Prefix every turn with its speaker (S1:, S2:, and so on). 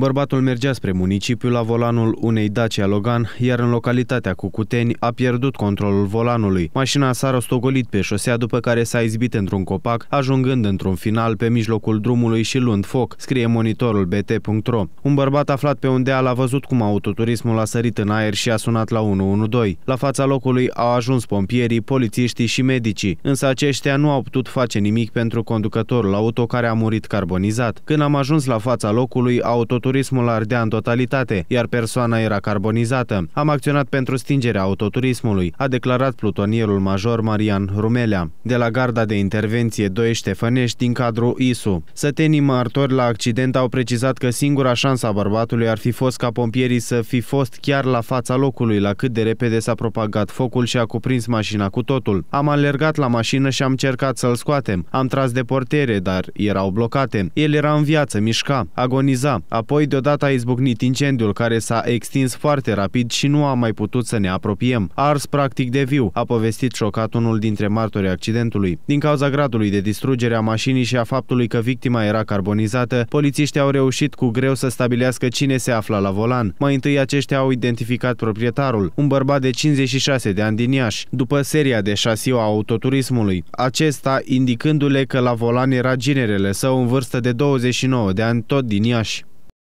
S1: Bărbatul mergea spre municipiu la volanul unei Dacia Logan, iar în localitatea Cucuteni a pierdut controlul volanului. Mașina s-a rostogolit pe șosea, după care s-a izbit într-un copac, ajungând într-un final pe mijlocul drumului și luând foc, scrie monitorul bt.ro. Un bărbat aflat pe un deal a văzut cum autoturismul a sărit în aer și a sunat la 112. La fața locului au ajuns pompierii, polițiștii și medicii, însă aceștia nu au putut face nimic pentru conducătorul auto care a murit carbonizat. Când am ajuns la fața locului, autoturismul autoturismul ardea în totalitate, iar persoana era carbonizată. Am acționat pentru stingerea autoturismului, a declarat plutonierul major Marian Rumelea. De la garda de intervenție 2 Ștefănești din cadrul ISU. Sătenii martori la accident au precizat că singura șansă a bărbatului ar fi fost ca pompierii să fi fost chiar la fața locului, la cât de repede s-a propagat focul și a cuprins mașina cu totul. Am alergat la mașină și am încercat să-l scoatem. Am tras de portere, dar erau blocate. El era în viață, mișca, agoniza, apoi apoi deodată a izbucnit incendiul care s-a extins foarte rapid și nu am mai putut să ne apropiem. A ars practic de viu, a povestit șocat unul dintre martorii accidentului. Din cauza gradului de distrugere a mașinii și a faptului că victima era carbonizată, polițiștii au reușit cu greu să stabilească cine se afla la volan. Mai întâi aceștia au identificat proprietarul, un bărbat de 56 de ani din Iași, după seria de șasiu a autoturismului. Acesta indicându-le că la volan era ginerele său în vârstă de 29 de ani, tot din Iași.